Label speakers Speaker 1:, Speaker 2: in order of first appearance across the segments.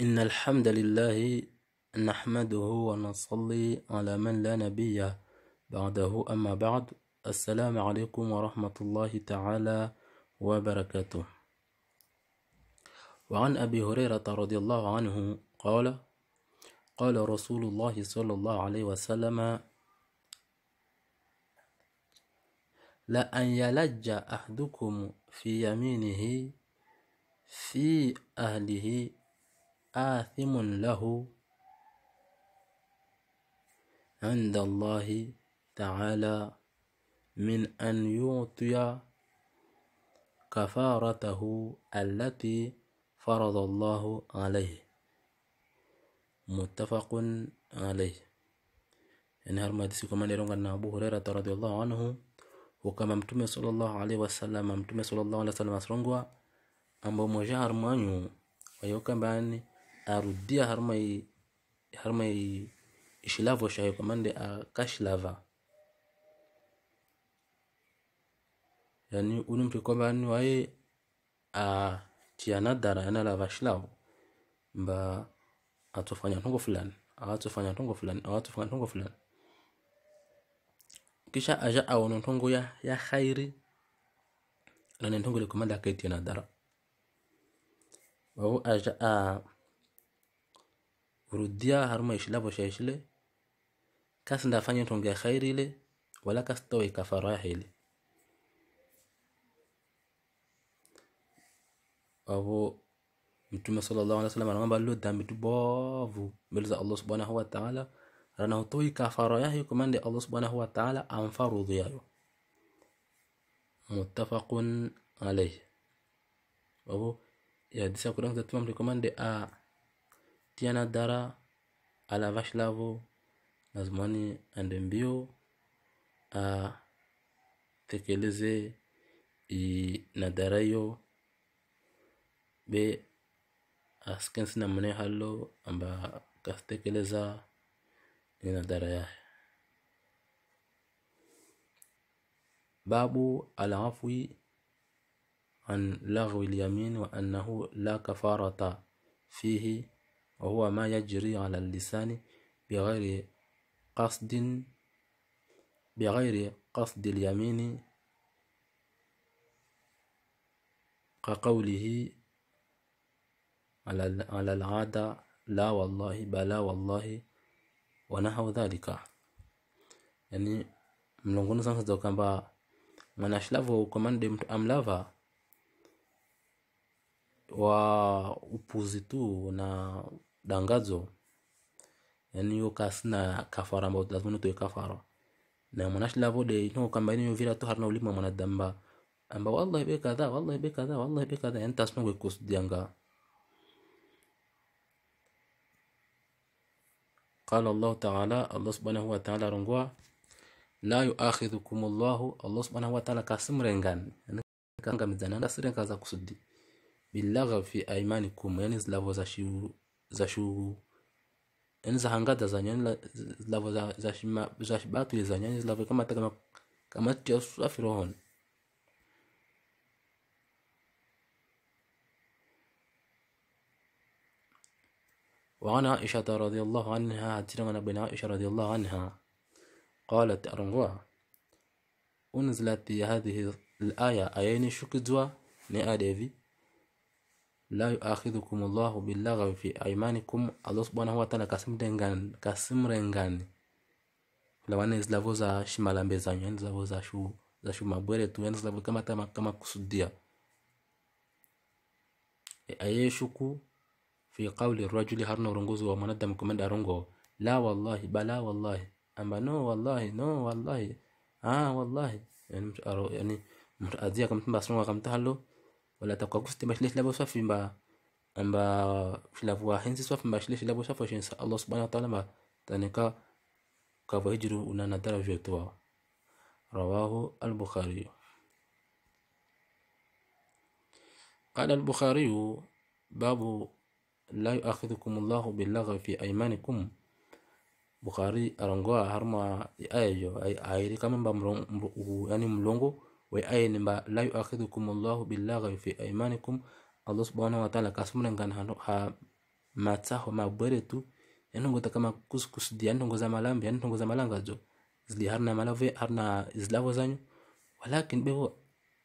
Speaker 1: إن الحمد لله نحمده ونصلي على من لا نبي بعده أما بعد السلام عليكم ورحمة الله تعالى وبركاته وعن أبي هريرة رضي الله عنه قال قال رسول الله صلى الله عليه وسلم لأن يلج أحدكم في يمينه في أهله آثم له عند الله تعالى من أن يعطي كفارته التي فرض الله عليه متفق عليه yani hali hadisi kwa maana ilonga na Abu Hurairah radhiallahu anhu ukama mtume sallallahu alaihi wasallam mtume sallallahu alaihi wasallam asrongwa ambao mwajar manyu wayokambani arudia har mai har mai shilavo shayo kamande akashilava yani uli mtu kwamba ni waye a tianadara yanalava shilavo mba atofanya tongo fulani awatofanya tongo fulani awatofanya tongo fulani kisha aja aona ntongo ya ya khairi nane ntongo likomanda akaitianadara wau aja a Rudia haruma ishilapo shaishile kasi ndafanya tonge khairi ile wala kasi towe ya ile abo mtume sallallahu alaihi wasallam anamwamba lilo dhambi tu bovu mbele za Allah subhanahu wa ta'ala rana ranahutoi kafara yayo kumande Allah subhanahu wa ta'ala amfarudhu yayo muttafaqun alayhi abo ya disa kudanza tumamle kumande a Tiana Dara à la Vache Lavo, Nazmani Andembio, à tekeleze inadarayo be askensi na mune hallo amba kastekeleza inadara yahe باب العفو عن لغو اليمين وأنه لا كفارة فيه وهو ما يجري على اللسان بغير قصد بغير قصد اليمين كقوله على العادة لا والله بلا والله wanahau dhalika yani mlunguni sasa kwamba mwanashlavu ukomande mtu amlava wa upuzi tu na dangazo yani yo kasina kafara ambao lazima utoe kafara na mwanash lavo de no kamba ni vira tu harna ulima mwanadamu ba wallahi be kadha wallahi be kadha wallahi be kadha yani tasma kwa kusudianga قال الله تعالى الله سبحانه وتعالى رنغوا لا يؤاخذكم الله الله سبحانه وتعالى كاسمرنغان yani kanga mizananga sirenga za kusudi bilagha fi aimanikum yani zlavo za shiu zashubu yani zahangada zanyani lavo zashibatuli zanyani zilavo kama ta kama tia usafi rohoni وعن عائشة رضي الله عنها ترى من عائشة رضي الله عنها قالت أرنغوا أنزلت هذه الآية أين شكدوا نأديفي la yuakhidhukum Allahu billaghwi fi aymanikum Allah subhanahu wa ta'ala kasimrengan kasimrengani lawana za shimalambe zanyu yani zilavo za shu za shu mabwere tu yani zilavo kama tama, kama kusudia e, ayeshuku fi qawli rajuli harna urongozi wa mwanadamu kumenda rongo la wallahi bala wallahi amba no wallahi no wallahi ah wallahi yani mtu yani mtu azia kamtumba akamtahalo ولا ما شليش لابو صافي ما ما في لعبة حينسي صافي ما شليش لابو صافي عشان الله سبحانه وتعالى ما تانيكا كافا هجرو ونانا ترى جوتوا رواه البخاري قال البخاري باب لا يؤاخذكم الله باللغو في أيمانكم Bukhari arangwa harma ayo اي kama mba mlongo, yani mlongo وآية لما لا يؤاخذكم الله باللغو في أيمانكم Allah subhanahu wa ta'ala kasumura ngana ha matsaho mabwere tu yanongoza kama kusukusudia yanongoza malambi yanongoza malangazo zili harna malave harna izlavo zanyu walakin bego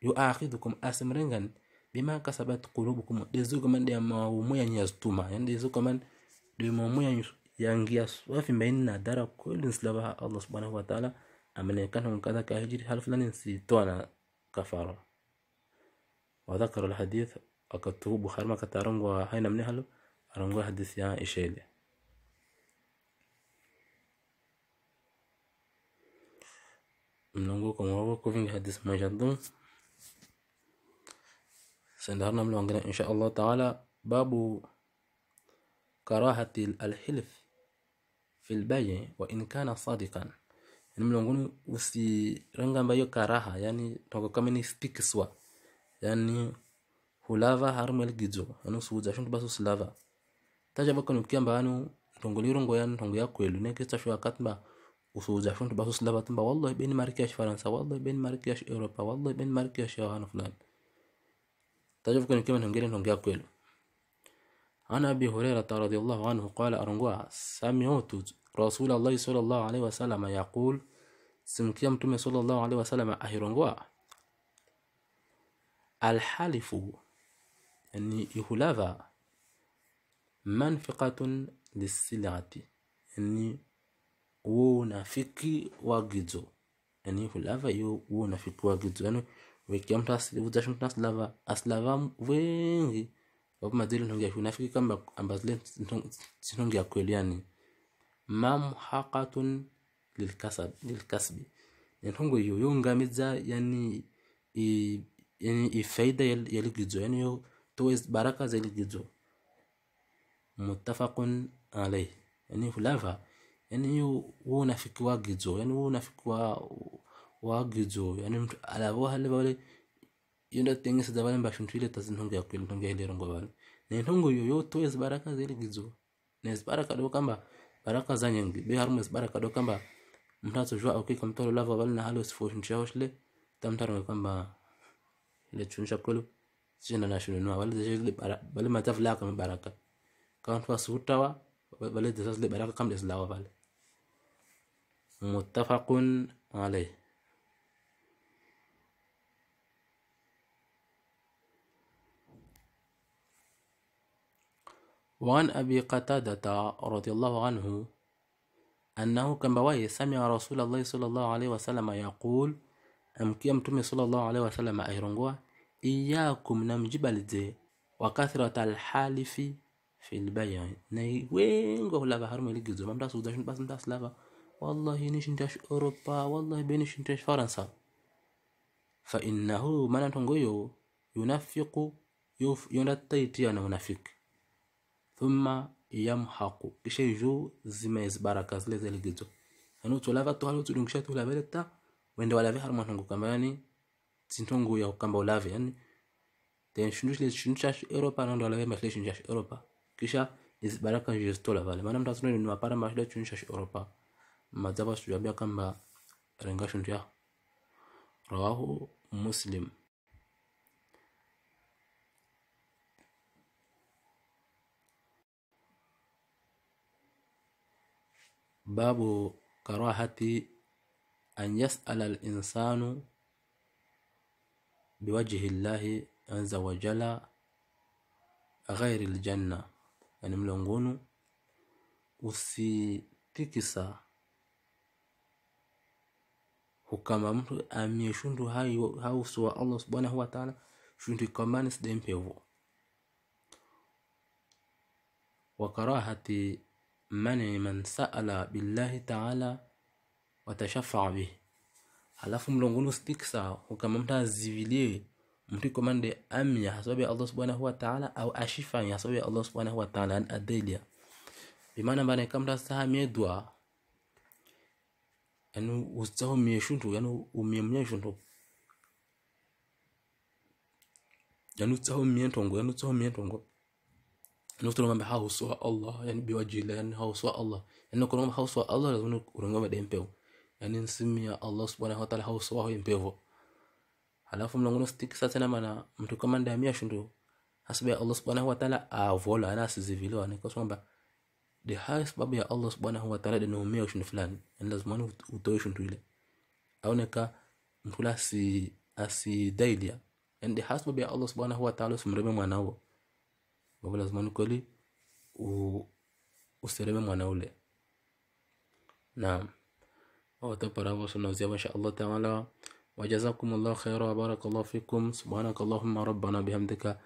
Speaker 1: yuakhidhukum asimrengan bima kasabat qulubukum dezuko man de mawumu ya nyastuma yande zuko man de mawumu ya yangia swafi mbainna dara kullu slava Allah subhanahu wa ta'ala أما إن كان منكذا كهجر هل فلان سيتوانا كفارة وذكر الحديث أكتوه بخار ما كتارنغوا هاي نمني هلو أرنغوا حديث يا إشيدي mlongo kwa mwabo coving hadis majadum sandarna mlongana insha Allah taala babu karahati alhilf fi albay'i wa in kana sadiqan yani mlangoni usirenga ambayo karaha yani tongo kama ni speak swa yani hulava harmel gizo yani usuuza shundu yaani basu slava taja bako nukia anu yaani tongoli rongo yani tongo ya kwelu ne kisa shwa katma usuuza shundu yaani basu slava tamba wallahi ben markia shi faransa wallahi ben markia shi europa wallahi ben markia shi hana fulani taja bako nukia mbanu ngere tongo ya kwelu عن أبي هريرة رضي الله عنه قال أرنغوا سمعت رسول الله صلى الله عليه وسلم يقول سمكيم تومي صلى الله عليه وسلم أهيرنغوا الحلف يعني يهلافا منفقة للسلعة يعني ونفقي وجدو يعني يهلافا يو ونفقي وجدو يعني ويكيم تاس لفو جاشم تاس لفا أسلافا وينغي wapoma zile ntongi yashu nafiki kamba amba zile ntongi ya kweli yani mamhaqatun lilkasbi entongo iyo yungamiza yani yani ifaida yaligizo yani yo towe baraka za ligizo muttafaqun alayh yani fulava yani yo wo nafiki wa gizo yani wo nafiki wa wa gizo yani mtu alavohale wale iyo ndatengeseza vale mbashintshwile tazinthungu yakweli nthungu yailerongo vale nenthungu iyo yotoe zibaraka zeligizo nezibaraka do kamba baraka zanyengi beharumwe zibaraka do kamba mthatso jwa okika mtolo lava vale na halo sifo shintshaho shile tamtaronge kamba ile chunja kolo china national vale zile vale matafu laka mabaraka kauntu asutawa vale zile baraka kamba zilawa vale muttafaqun alayhi وعن أبي قتادة رضي الله عنه أنه كمبوي سمع رسول الله صلى الله عليه وسلم يقول أمكي أمتمي صلى الله عليه وسلم أيرونغوا إياكم نم نمجبلدي وكثرة الحالف في البيع ناي وين قول لها هرمي الجزء ما بدأ سوداش بس بدأ سلافا والله نيش نتاش أوروبا والله بينش نتاش فرنسا فإنه من تنقيو ينفق يف ينتيتي أنا منافق thumma yamhaqu, kisha yuzimeza baraka zile zile gizo yani utolava tu halu tudungisha tu lava leta wende walave halu mwanangu kama yani sintongu ya kamba ulave yani then shundu ile shundu cha Europa na ndo walave mashle shindu cha Europa kisha hizi baraka zilizotola vale maana mtu ni mapara mashle shundu cha Europa madhaba sijambia kamba renga shindu ya rawahu muslim Babu karahati an yasala al-insanu biwajhi llahi anza wajala ghairi aljanna, yani mlangoni usitikisa hukama mtu amyeshundu hausuwa Allah subhanahu wataala ta'ala shundu ikamani sidempevo wa man man saala billahi taala watashafaa bih alafu mlongoni usitiksa hukama mtu azivilie mtu ikomande amya hasababu allah subhanahu wataala au ashifanya hasababu ya allah subhanahu wataala an adelia bimaana mbana kamta sahamie dua yani usahumie shuntu yani umiemye shuntu yani usahumie ntongo yani usahumie nafta unaomba hausawa allah yani biwajila yani hausawa allah yani kunaomba hausawa allah lazima unaomba dempevu yani nsimu allah subhanahu wa ta'ala hausawa hempevu alafu mlangoni stiki sasa na maana mtu kama ndamia shundo hasbi allah subhanahu wa ta'ala avola ana sizivilo ni kwa kwamba de hai sababu ya allah subhanahu wa ta'ala denoumia shundo fulani yani lazima utoe shundo ile aoneka mtu asi asidailia yani de hasbi ya allah subhanahu wa ta'ala simrebe mwanao Kwa lazima ukweli usireme mwana ule. نعم وتبر أبوسنا وزيابا إن شاء وجزاكم الله خيرا وبارك الله فيكم سبحانك اللهم ربنا بحمدك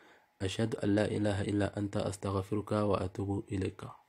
Speaker 1: أشهد أن لا إله إلا أنت أستغفرك وأتوب إليك